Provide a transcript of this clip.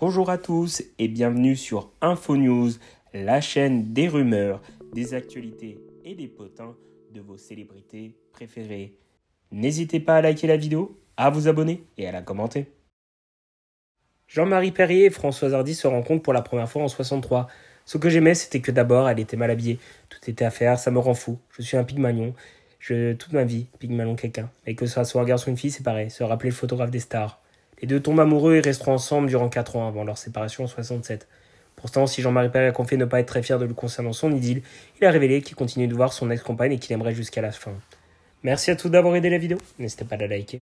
Bonjour à tous et bienvenue sur InfoNews, la chaîne des rumeurs, des actualités et des potins de vos célébrités préférées. N'hésitez pas à liker la vidéo, à vous abonner et à la commenter. Jean-Marie Perrier et Françoise Hardy se rencontrent pour la première fois en 63. Ce que j'aimais, c'était que d'abord, elle était mal habillée. Tout était à faire, ça me rend fou. Je suis un pygmalion. Je, toute ma vie, pygmalion quelqu'un. Et que ce soit un garçon ou une fille, c'est pareil. Se rappeler le photographe des stars. Les deux tombent amoureux et resteront ensemble durant 4 ans avant leur séparation en 67. Pourtant, si Jean-Marie Perret a confié ne pas être très fier de lui concernant son idylle, il a révélé qu'il continue de voir son ex-compagne et qu'il aimerait jusqu'à la fin. Merci à tous d'avoir aidé la vidéo. N'hésitez pas à la liker.